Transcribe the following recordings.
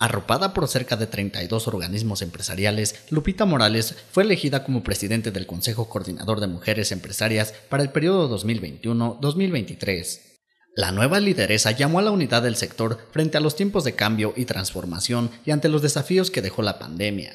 Arropada por cerca de 32 organismos empresariales, Lupita Morales fue elegida como presidente del Consejo Coordinador de Mujeres Empresarias para el periodo 2021-2023. La nueva lideresa llamó a la unidad del sector frente a los tiempos de cambio y transformación y ante los desafíos que dejó la pandemia,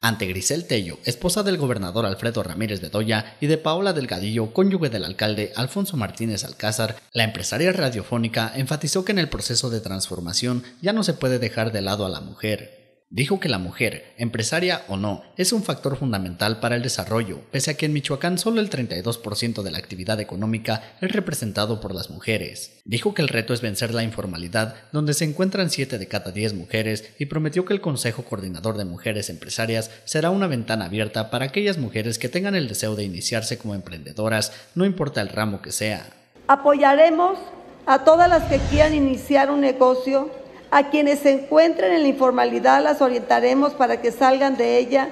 ante Grisel Tello, esposa del gobernador Alfredo Ramírez Bedoya y de Paola Delgadillo, cónyuge del alcalde Alfonso Martínez Alcázar, la empresaria radiofónica enfatizó que en el proceso de transformación ya no se puede dejar de lado a la mujer, Dijo que la mujer, empresaria o no, es un factor fundamental para el desarrollo, pese a que en Michoacán solo el 32% de la actividad económica es representado por las mujeres. Dijo que el reto es vencer la informalidad, donde se encuentran 7 de cada 10 mujeres, y prometió que el Consejo Coordinador de Mujeres Empresarias será una ventana abierta para aquellas mujeres que tengan el deseo de iniciarse como emprendedoras, no importa el ramo que sea. Apoyaremos a todas las que quieran iniciar un negocio a quienes se encuentren en la informalidad las orientaremos para que salgan de ella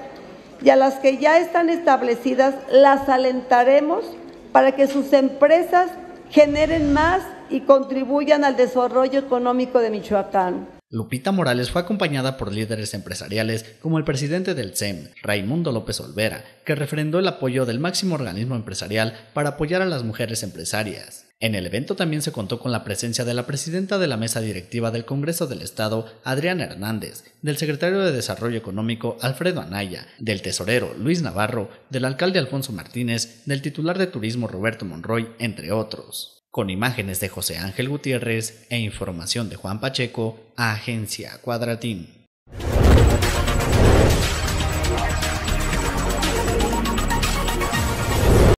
y a las que ya están establecidas las alentaremos para que sus empresas generen más y contribuyan al desarrollo económico de Michoacán. Lupita Morales fue acompañada por líderes empresariales como el presidente del CEM, Raimundo López Olvera, que refrendó el apoyo del máximo organismo empresarial para apoyar a las mujeres empresarias. En el evento también se contó con la presencia de la presidenta de la mesa directiva del Congreso del Estado, Adriana Hernández, del secretario de Desarrollo Económico, Alfredo Anaya, del tesorero, Luis Navarro, del alcalde Alfonso Martínez, del titular de Turismo, Roberto Monroy, entre otros. Con imágenes de José Ángel Gutiérrez e información de Juan Pacheco, Agencia Cuadratín.